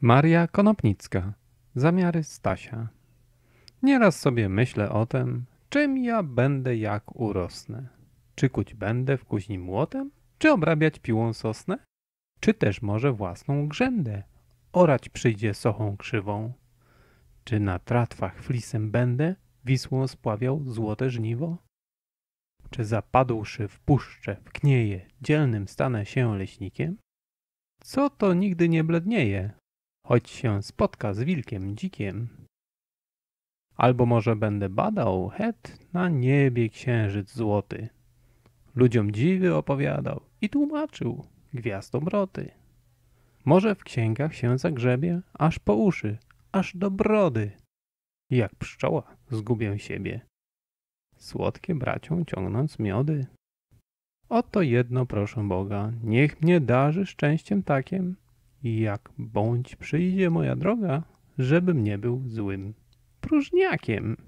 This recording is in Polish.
Maria Konopnicka. Zamiary Stasia. Nieraz sobie myślę o tym, czym ja będę jak urosnę. Czy kuć będę w kuźni młotem? Czy obrabiać piłą sosnę? Czy też może własną grzędę? Orać przyjdzie sochą krzywą. Czy na tratwach flisem będę? Wisłą spławiał złote żniwo? Czy zapadłszy w puszcze, w knieje, dzielnym stanę się leśnikiem? Co to nigdy nie blednieje, choć się spotka z wilkiem dzikiem. Albo może będę badał het na niebie księżyc złoty. Ludziom dziwy opowiadał i tłumaczył gwiazdomroty. Może w księgach się zagrzebie, aż po uszy, aż do brody. Jak pszczoła zgubię siebie. Słodkie bracią ciągnąc miody. Oto jedno proszę Boga, niech mnie darzy szczęściem takiem, jak bądź przyjdzie moja droga, żebym nie był złym próżniakiem.